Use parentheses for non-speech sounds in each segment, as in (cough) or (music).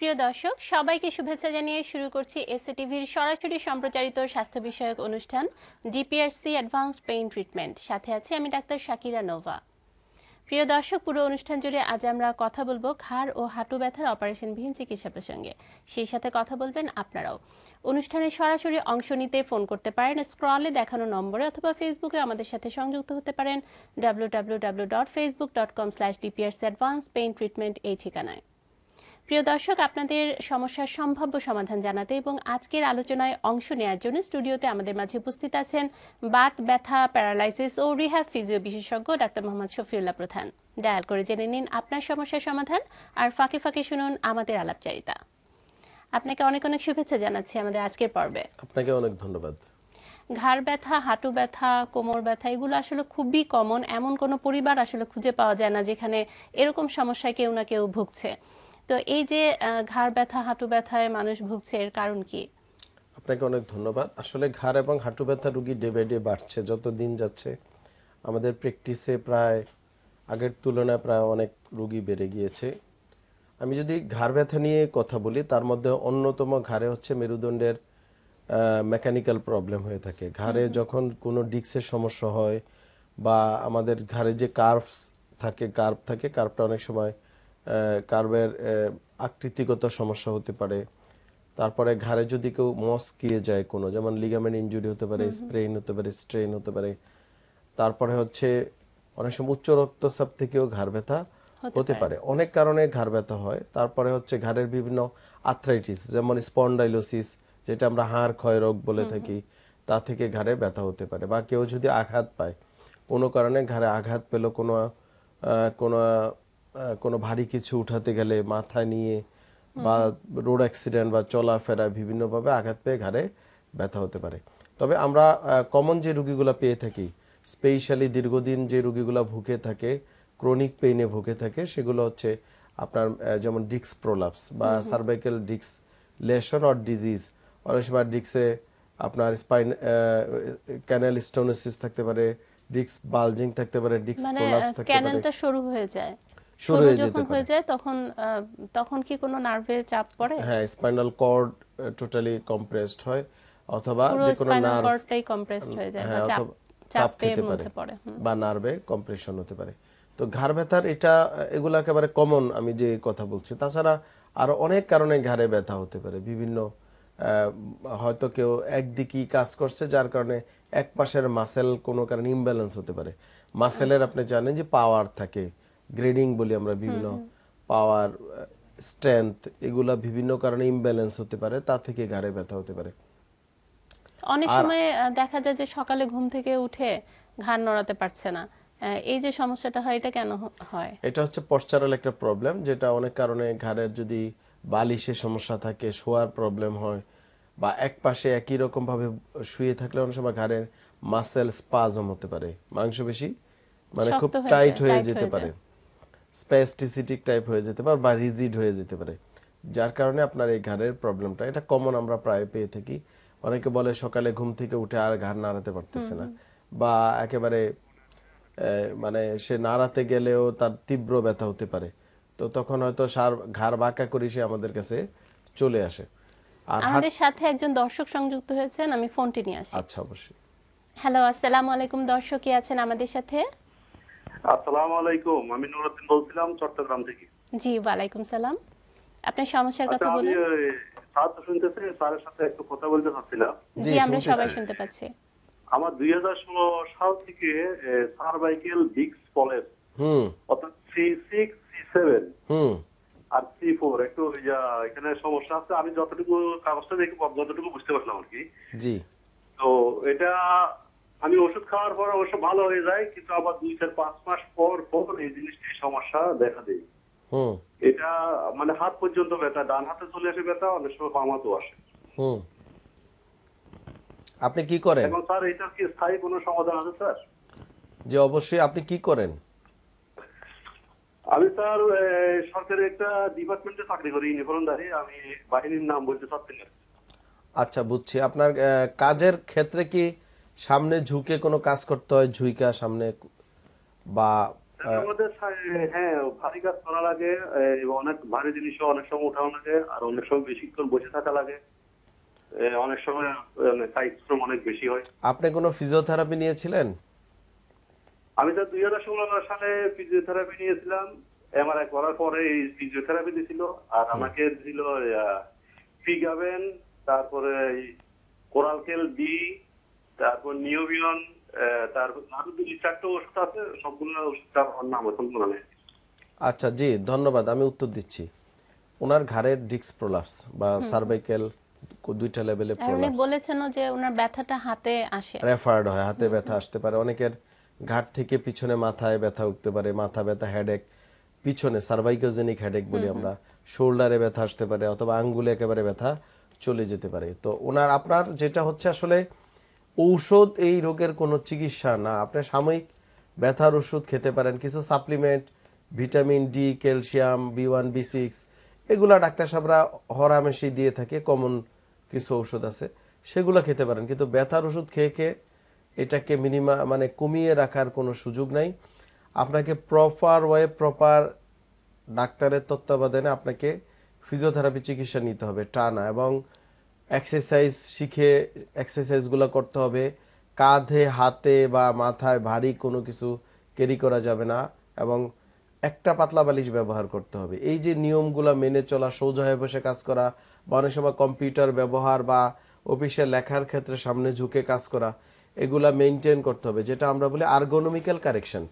প্রিয় দর্শক সবাইকে শুভেচ্ছা জানিয়ে শুরু করছি এসএ টিভির সরাসরি সম্প্রচারিত স্বাস্থ্য বিষয়ক অনুষ্ঠান ডিপিআরসি অ্যাডভান্স পেইন ট্রিটমেন্ট সাথে আছি আমি ডাক্তার শাকিরা নোভা প্রিয় দর্শক পুরো অনুষ্ঠান জুড়ে আজ আমরা কথা বলবো ঘাড় ও হাঁটু ব্যথার অপারেশনবিহীন চিকিৎসা প্রসঙ্গে সেই সাথে কথা বলবেন আপনারাও অনুষ্ঠানে সরাসরি অংশ নিতে ফোন করতে পারেন স্ক্রলে দেখানো নম্বরে অথবা ফেসবুকে আমাদের সাথে সংযুক্ত হতে পারেন W W W dot Facebook dot com slash DPRC advance pain treatment এই ঠিকানায় প্রিয় দর্শক আপনাদের সমস্যার সম্ভাব্য সমাধান জানাতে এবং আজকের আলোচনায় অংশ নেয়ার জন্য স্টুডিওতে আমাদের মাঝে উপস্থিত আছেন বাত ব্যথা প্যারালাইসিস ও রিহ্যাব ফিজিও বিশেষজ্ঞ ডাক্তার মোহাম্মদ শফিউল্লাহ প্রধান ডায়াল করে জেনে নিন আপনার সমস্যার সমাধান আর ফাঁকে ফাঁকে শুনুন আমাদের আলাপচারিতা আপনাকে অনেক অনেক শুভেচ্ছা জানাচ্ছি আমাদের আজকের পর্বে আপনাকে অনেক ধন্যবাদ ঘাড় ব্যথা হাঁটু ব্যথা কোমর ব্যথা এগুলো আসলে খুবই কমন এমন কোনো পরিবার আসলে খুঁজে পাওয়া যায় না যেখানে এরকম সমস্যায় কেউ না কেউ ভুগছে তো এই যে ঘাড় ব্যথা হাঁটু ব্যথায় মানুষ ভুগছে এর কারণ কি আপনাকে অনেক ধন্যবাদ আসলে ঘাড় এবং হাঁটু ব্যথা রুগী ডে বাই ডে বাড়ছে যত দিন যাচ্ছে আমাদের প্র্যাকটিসে প্রায় আগের তুলনায় প্রায় অনেক রুগী বেড়ে গিয়েছে আমি যদি ঘাড় ব্যথা নিয়ে কথা বলি তার মধ্যে অন্যতম ঘাড়ে হচ্ছে মেরুদণ্ডের মেকানিক্যাল প্রবলেম হয়ে থাকে ঘাড়ে যখন কোনো ডিক্সের সমস্যা হয় বা আমাদের ঘাড়ে যে কার্ভস থাকে কার্ভ থাকে কার্ভটা অনেক সময় কার্ভের আকৃতিগত সমস্যা হতে পারে তারপরে ঘাড়ে যদি কেউ মস্কিয়ে যায় কোনো যেমন লিগামেন্ট ইঞ্জুরি হতে পারে স্প্রেইন হতে পারে স্ট্রেন হতে পারে তারপরে হচ্ছে অনেক সময় উচ্চ রক্তচাপ থেকেও ঘাড় ব্যথা হতে পারে অনেক কারণে ঘাড় ব্যথা হয় তারপরে হচ্ছে ঘাড়ের বিভিন্ন আর্থ্রাইটিস যেমন স্পন্ডাইলোসিস যেটা আমরা হাড় ক্ষয় রোগ বলে থাকি তা থেকে ঘাড়ে ব্যথা হতে পারে বা কেউ যদি আঘাত পায় কোনো কারণে ঘাড়ে আঘাত পেল কোনো কোনো কোনো ভারী কিছু উঠাতে গেলে মাথা নিয়ে বা রোড অ্যাক্সিডেন্ট বা চলাফেরা বিভিন্নভাবে আঘাত পেয়ে ঘাড়ে ব্যথা হতে পারে তবে আমরা কমন যে রুগীগুলো পেয়ে থাকি স্পেশালি দীর্ঘদিন যে রুগীগুলো ভুগে থাকে ক্রনিক পেইনে ভুগে থাকে সেগুলো হচ্ছে আপনার যেমন ডিক্স প্রোলাপস বা সার্ভাইকেল ডিক্স লেশন অর ডিজিজ অনেক সময় ডিক্সে আপনার স্পাইন ক্যানেল স্টোনোসিস থাকতে পারে ডিক্স বালজিং থাকতে পারে ডিক্স প্রোলাপস মানে, থাকতে পারে ক্যানেলটা শুরু হয়ে যায় শুরু হয়ে যেতে পারে হয়ে যায় তখন তখন কি কোনো নার্ভে চাপ পড়ে হ্যাঁ স্পাইনাল কর্ড টোটালি কম্প্রেসড হয় অথবা যে কোনো নার্ভ কর্ডটাই কম্প্রেসড হয়ে যায় হ্যাঁ, চাপ চাপ পেতে পারে বা নার্ভে কম্প্রেশন হতে পারে তো ঘাড় ব্যথার এটা এগুলো একেবারে কমন আমি যে কথা বলছি তাছাড়া আরো অনেক কারণে ঘাড়ে ব্যথা হতে পারে বিভিন্ন হয়তো কেউ একদিকেই কাজ করছে যার কারণে এক পাশের মাসেল কোনো কারণে ইমব্যালেন্স হতে পারে মাসেলের আচ্ছা। আপনি জানেন যে পাওয়ার থাকে গ্রেডিং বলি আমরা বিভিন্ন পাওয়ার স্ট্রেংথ এগুলা বিভিন্ন কারণে ইমব্যালেন্স হতে পারে তা থেকে ঘাড়ে ব্যথা হতে পারে অনেক সময় দেখা যায় যে সকালে ঘুম থেকে উঠে ঘাড় নড়াতে পারছে না এই যে সমস্যাটা হয় এটা কেন হয় এটা হচ্ছে পশ্চারাল একটা প্রবলেম যেটা অনেক কারণে ঘাড়ের যদি বালিশের সমস্যা থাকে শোয়ার প্রবলেম হয় বা এক পাশে একই রকম ভাবে শুয়ে থাকলে অনেক সময় ঘাড়ের মাসেল স্পাজম হতে পারে মাংস বেশি মানে খুব টাইট হয়ে যেতে পারে স্প্যাস্টিসিটিক টাইপ হয়ে যেতে পারে বা রিজিড হয়ে যেতে পারে যার কারণে আপনার এই ঘাড়ের প্রবলেমটা এটা কমন আমরা প্রায় পেয়ে থাকি অনেকে বলে সকালে ঘুম থেকে উঠে আর ঘাড় নাড়াতে পারতেছে না বা একেবারে মানে সে নাড়াতে গেলেও তার তীব্র ব্যথা হতে পারে তো তখন হয়তো সার ঘাড় বাঁকা করে সে আমাদের কাছে চলে আসে আমাদের সাথে একজন দর্শক সংযুক্ত হয়েছেন আমি ফোনটি নিয়ে আসি আচ্ছা অবশ্যই হ্যালো আসসালামু আলাইকুম দর্শক কি আছেন আমাদের সাথে আসসালামু আলাইকুম আমি বলছিলাম চট্টগ্রাম থেকে জি ওয়ালাইকুম সালাম আপনার সমস্যার কথা আচ্ছা, বলুন সাথে একটু কথা বলতে চাচ্ছিলাম জি আমরা সবাই শুনতে পাচ্ছি আমার সাল থেকে সার্ভাইকেল ডিক্স অর্থাৎ আর থ্রি ফোর একটু এখানে সমস্যা আছে আমি যতটুকু কাগজটা দেখে যতটুকু বুঝতে পারলাম আর কি জি তো এটা আমি ওষুধ খাওয়ার পর অবশ্য ভালো হয়ে যায় কিন্তু আবার দুই চার পাঁচ মাস পর পর এই জিনিসটি সমস্যা দেখা দেয় এটা মানে হাত পর্যন্ত ব্যথা ডান হাতে চলে আসে ব্যথা অনেক সময় বাম হাতেও আসে আপনি কি করেন এবং স্যার এটার কি স্থায়ী কোনো সমাধান আছে স্যার যে অবশ্যই আপনি কি করেন আমি স্যার সরকারের একটা ডিপার্টমেন্টে চাকরি করি নিবরণদারি আমি বাহিনীর নাম বলতে চাচ্ছি আচ্ছা বুঝছি আপনার কাজের ক্ষেত্রে কি সামনে ঝুঁকে কোনো কাজ করতে হয় ঝুঁকা সামনে বা হ্যাঁ, অনেক সময় আর অনেক সময় মানে, আপনি ফিজিওথেরাপি নিয়েছিলেন আমি তো দুই হাজার ষোলো সালে ফিজিওথেরাপি নিয়েছিলাম এমআরআই করার পরে ফিজিওথেরাপি দিছিল আর আমাকে দিছিল ফিগাবেন তারপরে কোরালকেল ডি তারপর নিউবিয়ন তারপর আরো দুই চারটে ওষুধ আছে সবগুলো ওষুধটার নাম এখন মনে আচ্ছা জি ধন্যবাদ আমি উত্তর দিচ্ছি ওনার ঘাড়ের ডিস্ক প্রলাপস বা সার্ভাইকেল দুইটা লেভেলে প্রলাপস আপনি বলেছেন যে ওনার ব্যথাটা হাতে আসে রেফারড হয় হাতে ব্যথা আসতে পারে অনেকের ঘাট থেকে পিছনে মাথায় ব্যথা উঠতে পারে মাথা ব্যথা হেডেক পিছনে সার্ভাইকোজেনিক হেডেক বলি আমরা ショルダーে ব্যথা আসতে পারে অথবা আঙ্গুলে একেবারে ব্যথা চলে যেতে পারে তো ওনার আপনার যেটা হচ্ছে আসলে ঔষধ এই রোগের কোনো চিকিৎসা না আপনি সাময়িক ব্যথার ওষুধ খেতে পারেন কিছু supplement vitamin D calcium B one B six এগুলো ডাক্তার সাহেবরা হরামেশি দিয়ে থাকে কমন কিছু ওষুধ আছে সেগুলো খেতে পারেন কিন্তু ব্যথার ওষুধ খেয়ে খেয়ে এটাকে মিনিমা মানে কমিয়ে রাখার কোনো সুযোগ নাই আপনাকে প্রপার ওয়ে প্রপার ডাক্তারের তত্ত্বাবধানে আপনাকে ফিজিওথেরাপি চিকিৎসা নিতে হবে টানা এবং এক্সারসাইজ শিখে এক্সারসাইজগুলো করতে হবে কাঁধে হাতে বা মাথায় ভারী কোনো কিছু ক্যারি করা যাবে না এবং একটা পাতলা বালিশ ব্যবহার করতে হবে এই যে নিয়মগুলো মেনে চলা সোজা হয়ে বসে কাজ করা বা অনেক সময় কম্পিউটার ব্যবহার বা অফিসে লেখার ক্ষেত্রে সামনে ঝুঁকে কাজ করা এগুলা মেনটেন করতে হবে যেটা আমরা বলি আর্গোনমিক্যাল কারেকশন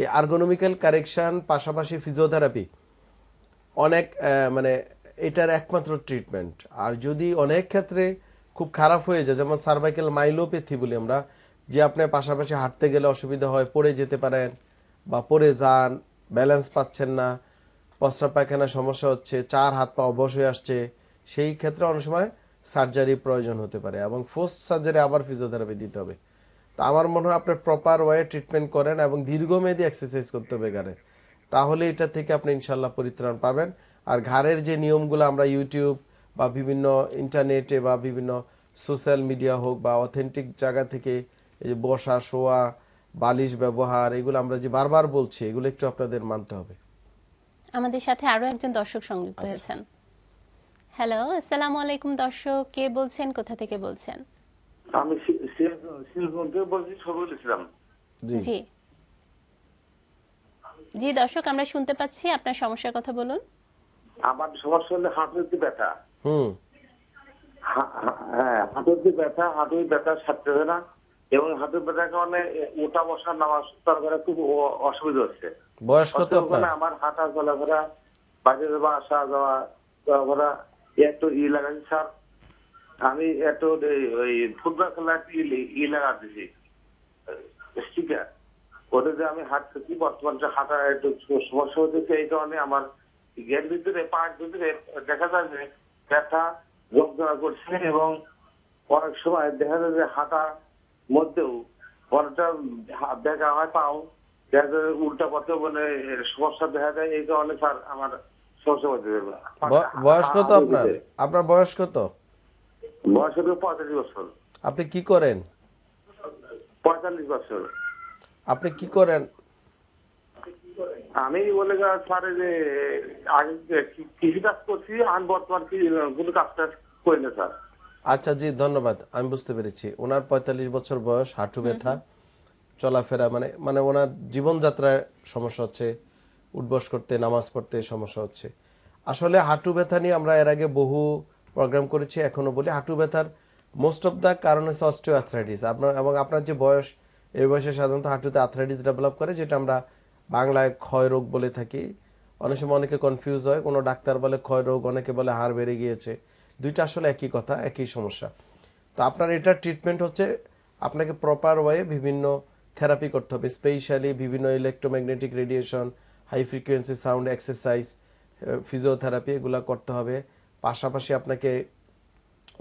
এই আর্গোনমিক্যাল কারেকশান পাশাপাশি ফিজিওথেরাপি অনেক মানে এটার একমাত্র ট্রিটমেন্ট আর যদি অনেক ক্ষেত্রে খুব খারাপ হয়ে যায় যেমন সার্ভাইকেল মাইলোপ্যাথি বলি আমরা যে আপনার পাশাপাশি হাঁটতে গেলে অসুবিধা হয় পড়ে যেতে পারেন বা পড়ে যান ব্যালেন্স পাচ্ছেন না পশ্রাব পায়খানা সমস্যা হচ্ছে চার হাত পা অবশ হয়ে আসছে সেই ক্ষেত্রে অনেক সময় সার্জারি প্রয়োজন হতে পারে এবং ফোর্স সার্জারি আবার ফিজিওথেরাপি দিতে হবে তো আমার মনে হয় আপনার প্রপার ওয়ে ট্রিটমেন্ট করেন এবং দীর্ঘমেয়াদী এক্সারসাইজ করতে হবে গানে তাহলে এটা থেকে আপনি ইনশাল্লাহ পরিত্রাণ পাবেন আর ঘাড়ের যে নিয়মগুলো আমরা ইউটিউব বা বিভিন্ন ইন্টারনেটে বা বিভিন্ন সোশ্যাল মিডিয়া হোক বা অথেন্টিক জায়গা থেকে এই যে বসা শোয়া বালিশ ব্যবহার এগুলো আমরা যে বারবার বলছি এগুলো একটু আপনাদের মানতে হবে আমাদের সাথে আরো একজন দর্শক সংযুক্ত আচ্ছা। হয়েছেন হ্যালো আসসালামু আলাইকুম দর্শক কে বলছেন কোথা থেকে বলছেন আমি থেকে বলছি ইসলাম জি জি দর্শক আমরা শুনতে পাচ্ছি আপনার সমস্যার কথা বলুন আমার সবার শরীরে হাঁটুর যে ব্যথা হ্যাঁ হাঁটুর যে ব্যথা হাঁটুর ব্যথা না এবং হাঁটুর ব্যথার কারণে ওটা বসা নামাজ তার করে খুব অসুবিধা হচ্ছে আমার হাঁটা চলাফেরা যাওয়া আসা যাওয়া চলাফেরা একটু ই লাগাচ্ছি স্যার আমি একটু ওই ফুটবল খেলা ই লাগা দিছি স্টিকার যে আমি হাঁটতেছি যে হাঁটা একটু সমস্যা হচ্ছে এই কারণে আমার জ্ঞান ভিতরে পাঁচ ভিতরে দেখা যায় যে ব্যথা যন্ত্রণা করছে এবং অনেক সময় দেখা যায় যে হাঁটার মধ্যেও অনেকটা দেখা হয় পাও দেখা যায় উল্টা পথে মানে সমস্যা দেখা যায় এই কারণে স্যার আমার সমস্যা হতে দেবে বয়স কত আপনার আপনার বয়স কত বয়স হলো পঁয়তাল্লিশ বছর আপনি কি করেন পঁয়তাল্লিশ বছর আপনি কি করেন আমি বলে স্যারে যে আগে কৃষি কাজ করছি আর বর্তমান কোনো কাজ টাজ করি না স্যার আচ্ছা জি ধন্যবাদ আমি বুঝতে পেরেছি ওনার পঁয়তাল্লিশ বছর বয়স হাঁটু ব্যথা চলাফেরা মানে মানে ওনার জীবনযাত্রায় সমস্যা হচ্ছে উঠবস করতে নামাজ পড়তে সমস্যা হচ্ছে আসলে হাঁটু ব্যথা নিয়ে আমরা এর আগে বহু প্রোগ্রাম করেছি এখনও বলি হাঁটু ব্যথার মোস্ট অফ দ্য কারণ হচ্ছে অস্টিও আপনার এবং আপনার যে বয়স এই বয়সে সাধারণত হাঁটুতে আর্থ্রাইটিস ডেভেলপ করে যেটা আমরা বাংলায় ক্ষয় রোগ বলে থাকি অনেক সময় অনেকে কনফিউজ হয় কোনো ডাক্তার বলে ক্ষয় রোগ অনেকে বলে হার বেড়ে গিয়েছে দুইটা আসলে একই কথা একই সমস্যা তো আপনার এটা ট্রিটমেন্ট হচ্ছে আপনাকে প্রপার ওয়ে বিভিন্ন থেরাপি করতে হবে স্পেশালি বিভিন্ন electromagnetic radiation high frequency sound exercise physiotherapy এগুলো করতে হবে পাশাপাশি আপনাকে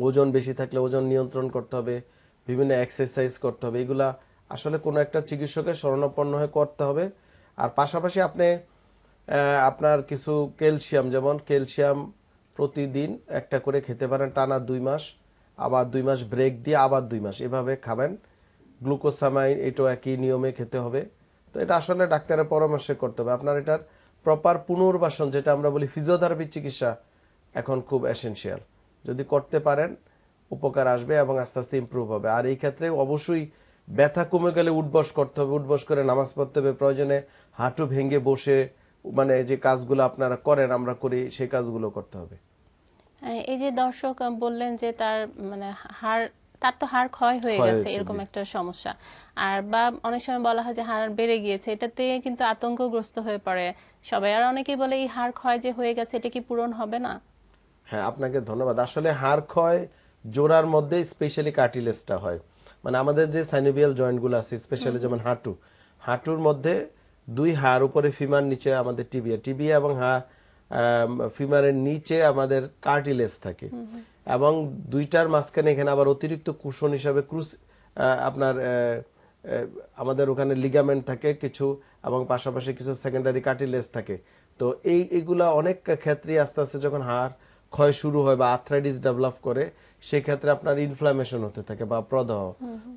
ওজন বেশি থাকলে ওজন নিয়ন্ত্রণ করতে হবে বিভিন্ন এক্সারসাইজ করতে হবে এগুলা আসলে কোনো একটা চিকিৎসকের শরণাপন্ন হয়ে করতে হবে আর পাশাপাশি আপনি আপনার কিছু ক্যালসিয়াম যেমন ক্যালসিয়াম প্রতিদিন একটা করে খেতে পারেন টানা দুই মাস আবার দুই মাস ব্রেক দিয়ে আবার দুই মাস এভাবে খাবেন গ্লুকোসামাইন এটাও একই নিয়মে খেতে হবে তো এটা আসলে ডাক্তারের পরামর্শে করতে হবে আপনার এটার প্রপার পুনর্বাসন যেটা আমরা বলি ফিজিওথেরাপি চিকিৎসা এখন খুব এসেনশিয়াল যদি করতে পারেন উপকার আসবে এবং আস্তে আস্তে ইম্প্রুভ হবে আর এই ক্ষেত্রে অবশ্যই ব্যথা কমে গেলে উঠবস করতে হবে উঠবস করে নামাজ পড়তে হবে প্রয়োজনে হাঁটু ভেঙে বসে মানে যে কাজগুলো আপনারা করেন আমরা করি সেই কাজগুলো করতে হবে এই যে দর্শক বললেন যে তার মানে হাড় তার তো হাড় ক্ষয় হয়ে গেছে এরকম একটা সমস্যা আর বা অনেক সময় বলা হয় যে হাড় বেড়ে গিয়েছে এটাতে কিন্তু আতঙ্কগ্রস্ত হয়ে পড়ে সবাই আর অনেকেই বলে এই হাড় ক্ষয় যে হয়ে গেছে এটা কি পূরণ হবে না হ্যাঁ আপনাকে ধন্যবাদ আসলে হাড় ক্ষয় জোড়ার মধ্যে স্পেশালি কার্টিলেজটা হয় মানে আমাদের যে সাইনোভিয়াল জয়েন্টগুলো আছে স্পেশালি যেমন হাঁটু হাঁটুর মধ্যে দুই হাড় উপরে ফিমার নিচে আমাদের টিবিয়া টিবিয়া এবং হা ফিমারের নিচে আমাদের কার্টিলেজ থাকে এবং দুইটার মাঝখানে এখানে আবার অতিরিক্ত কুশন হিসাবে ক্রুস আপনার আমাদের ওখানে লিগামেন্ট থাকে কিছু এবং পাশাপাশি কিছু সেকেন্ডারি কার্টিলেজ থাকে তো এই এগুলা অনেক ক্ষেত্রে আস্তে আস্তে যখন হাড় ক্ষয় শুরু হয় বা আর্থ্রাইটিস ডেভেলপ করে সেক্ষেত্রে আপনার ইনফ্লামেশন হতে থাকে বা প্রদাহ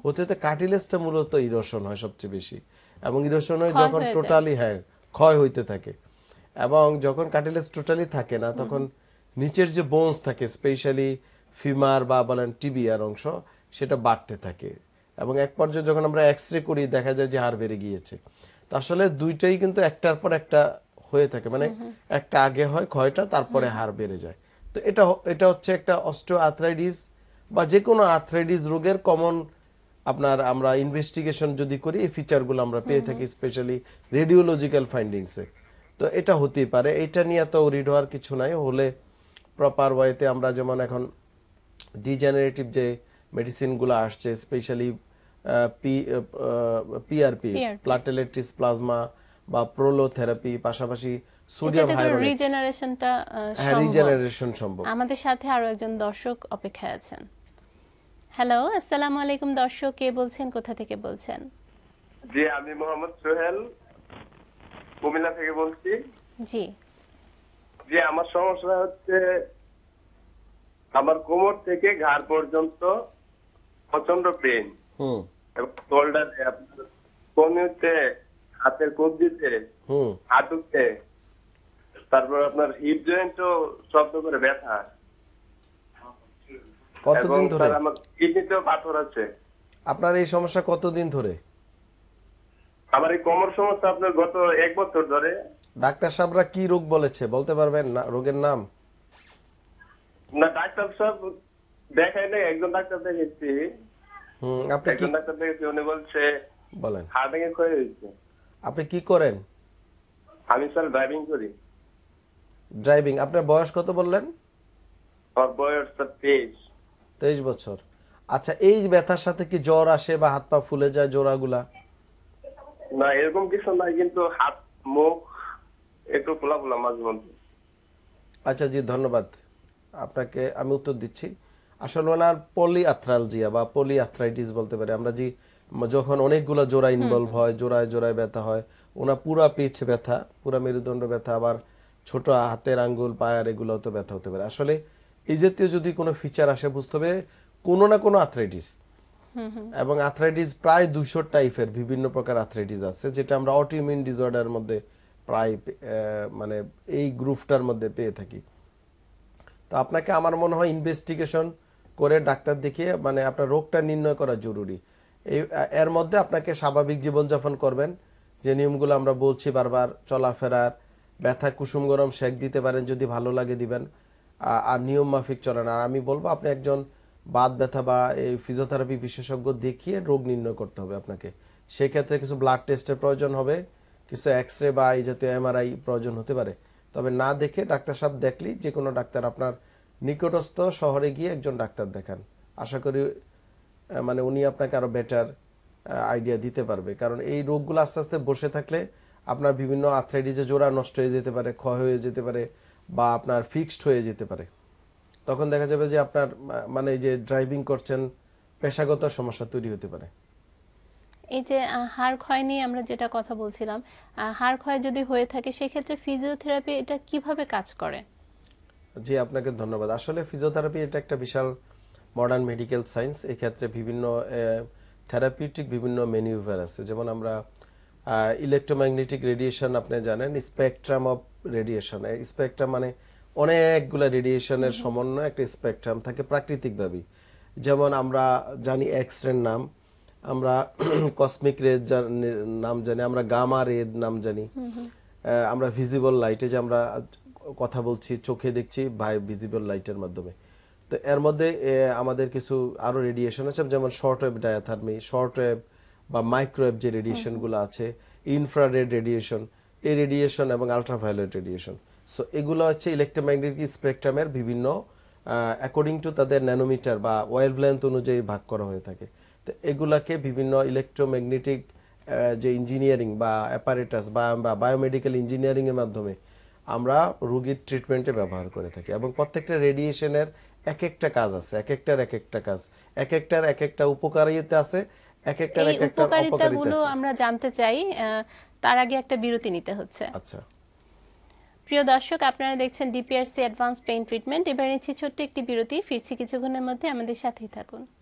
হতে হতে কার্টিলেজটা মূলত ইরোশন হয় সবচেয়ে বেশি এবং ইরোশনে যখন টোটালি হ্যাঁ ক্ষয় হইতে থাকে এবং যখন কাটিলেজ টোটালি থাকে না তখন নিচের যে বোনস থাকে স্পেশালি ফিমার বা বলেন টিবিয়ার অংশ সেটা বাড়তে থাকে এবং এক পর্যায়ে যখন আমরা এক্স রে করি দেখা যায় যে হাড় বেড়ে গিয়েছে তো আসলে দুইটাই কিন্তু একটার পর একটা হয়ে থাকে মানে একটা আগে হয় ক্ষয়টা তারপরে হাড় বেড়ে যায় তো এটা এটা হচ্ছে একটা অস্ট্রো আর্থ্রাইটিস বা যে কোনো আর্থ্রাইটিস রোগের কমন আপনার আমরা ইনভেস্টিগেশন যদি করি এই ফিচারগুলো আমরা পেয়ে থাকি স্পেশালি রেডিওলজিক্যাল ফাইন্ডিংসে তো এটা হতেই পারে এটা নিয়ে তো রিড হওয়ার কিছু নাই হলে প্রপার ওয়েতে আমরা যেমন এখন ডিজেনারেটিভ যে মেডিসিনগুলো আসছে specially P PRP platelet rich plasma বা প্রোলোথেরাপি পাশাপাশি সোডিয়াম হাইড্রোজেনেশনটা হ্যাঁ রিজেনারেশন সম্ভব আমাদের সাথে আরো একজন দর্শক অপেক্ষায় আছেন হ্যালো আসসালামু আলাইকুম দর্শক কে বলছেন কোথা থেকে বলছেন জি আমি মোহাম্মদ সোহেল কুমিল্লা থেকে বলছি জি জি আমার সমস্যা হচ্ছে আমার কোমর থেকে ঘাড় পর্যন্ত প্রচন্ড পেন হুম এবং শোল্ডারে আপনার কনুতে হাতের কবজিতে হুম হাঁটুতে তারপর আপনার হিপ জয়েন্টও শব্দ করে ব্যথা কতদিন ধরে আমার পাথর আছে আপনার এই সমস্যা কতদিন ধরে আমার এই কোমর সমস্যা আপনার গত এক বছর ধরে ডাক্তার সাহেবরা কি রোগ বলেছে বলতে পারবেন না রোগের নাম না ডাক্তার সাহেব দেখাই নাই একজন ডাক্তার দেখেছি হুম আপনি একজন ডাক্তার দেখেছি উনি বলছে বলেন হার্ট ভেঙে ক্ষয় হয়েছে আপনি কি করেন আমি স্যার ড্রাইভিং করি ড্রাইভিং আপনার বয়স কত বললেন আমার বয়স তেইশ তেইশ বছর আচ্ছা এই ব্যথার সাথে কি জ্বর আসে বা হাত পা ফুলে যায় না এরকম কিছু নাই কিন্তু হাত মুখ একটু ফোলা ফোলা মাঝে মধ্যে আচ্ছা জি ধন্যবাদ আপনাকে আমি উত্তর দিচ্ছি আসলে মানে ওনার পলিআথ্রালজিয়া বা পলিআথ্রাইটিস বলতে পারি আমরা যে যখন অনেকগুলো জোড়া ইনভলভ হয় জোড়ায় জোড়ায় ব্যথা হয় ওনার পুরা পিঠ ব্যথা পুরা মেরুদণ্ড ব্যথা আবার ছোট হাতের আঙ্গুল পায়ের এগুলো তো ব্যথা হতে পারে আসলে এই জাতীয় যদি কোনো ফিচার আসে বুঝতে হবে কোনো না কোনো আর্থ্রাইটিস এবং আর্থ্রাইটিস প্রায় দুশো টাইপের বিভিন্ন প্রকার আর্থ্রাইটিস আছে যেটা আমরা অটিউমিন ডিসঅর্ডার মধ্যে প্রায় মানে এই গ্রুপটার মধ্যে পেয়ে থাকি তো আপনাকে আমার মনে হয় ইনভেস্টিগেশন করে ডাক্তার দেখিয়ে মানে আপনার রোগটা নির্ণয় করা জরুরি এই এর মধ্যে আপনাকে স্বাভাবিক জীবনযাপন করবেন যে নিয়মগুলো আমরা বলছি বারবার চলাফেরার ব্যথা কুসুম গরম শেক দিতে পারেন যদি ভালো লাগে দিবেন আর নিয়ম মাফিক চলে না আর আমি বলবো আপনি একজন বাত ব্যথা বা এই ফিজিওথেরাপি বিশেষজ্ঞ দেখিয়ে রোগ নির্ণয় করতে হবে আপনাকে সেক্ষেত্রে কিছু ব্লাড টেস্টের প্রয়োজন হবে কিছু এক্স রে বা এই জাতীয় এমআরআই প্রয়োজন হতে পারে তবে না দেখে ডাক্তার সাহেব দেখলেই যে কোনো ডাক্তার আপনার নিকটস্থ শহরে গিয়ে একজন ডাক্তার দেখান আশা করি মানে উনি আপনাকে আরও বেটার আইডিয়া দিতে পারবে কারণ এই রোগগুলো আস্তে আস্তে বসে থাকলে আপনার বিভিন্ন আথ্রাইটিসে জোড়া নষ্ট হয়ে যেতে পারে ক্ষয় হয়ে যেতে পারে বা আপনার ফিক্সড হয়ে যেতে পারে তখন দেখা যাবে যে আপনার মানে যে ড্রাইভিং করছেন পেশাগত সমস্যা তৈরি হতে পারে এই যে হাড় ক্ষয় নিয়ে আমরা যেটা কথা বলছিলাম হাড় ক্ষয় যদি হয়ে থাকে সেক্ষেত্রে ফিজিওথেরাপি এটা কিভাবে কাজ করে জি আপনাকে ধন্যবাদ আসলে ফিজিওথেরাপি এটা একটা বিশাল মডার্ন মেডিকেল সায়েন্স এক্ষেত্রে বিভিন্ন থেরাপিউটিক বিভিন্ন মেনিউভার আছে যেমন আমরা ইলেকট্রোম্যাগনেটিক রেডিয়েশন আপনি জানেন স্পেকট্রাম অফ রেডিয়েশন স্পেকট্রাম মানে অনেকগুলো রেডিয়েশনের সমন্বয় একটা স্পেকট্রাম থাকে প্রাকৃতিকভাবেই যেমন আমরা জানি এক্স রের নাম আমরা কসমিক (clears throat) রে নাম জানি আমরা গামা রে নাম জানি আমরা ভিজিবল লাইটে যে আমরা কথা বলছি চোখে দেখছি ভাই ভিজিবল লাইটের মাধ্যমে তো এর মধ্যে আমাদের কিছু আরও রেডিয়েশন আছে যেমন short wave diathermy short wave বা মাইক্রোওয়েভ যে রেডিয়েশনগুলো আছে ইনফ্রারেড রেডিয়েশন এই রেডিয়েশন এবং আলট্রাভায়োলেট রেডিয়েশন সো এগুলো হচ্ছে ইলেকট্রোম্যাগনেটিক স্পেকট্রামের বিভিন্ন অ্যাকর্ডিং টু তাদের ন্যানোমিটার বা ওয়েভ লেন্থ অনুযায়ী ভাগ করা হয়ে থাকে তো এগুলাকে বিভিন্ন ইলেকট্রোম্যাগনেটিক যে ইঞ্জিনিয়ারিং বা অ্যাপারেটাস বা বায়োমেডিক্যাল ইঞ্জিনিয়ারিংয়ের মাধ্যমে আমরা রুগীর ট্রিটমেন্টে ব্যবহার করে থাকি এবং প্রত্যেকটা রেডিয়েশনের এক একটা কাজ আছে এক একটার এক একটা কাজ এক একটার এক একটা উপকারিতা আছে এই উপকারিতা গুলো আমরা জানতে চাই তার আগে একটা বিরতি নিতে হচ্ছে আচ্ছা। প্রিয় দর্শক আপনারা দেখছেন ডিপিআরসি অ্যাডভান্স পেইন ট্রিটমেন্ট এবার নিচ্ছি ছোট্ট একটি বিরতি ফিরছি কিছুক্ষণের মধ্যে আমাদের সাথেই থাকুন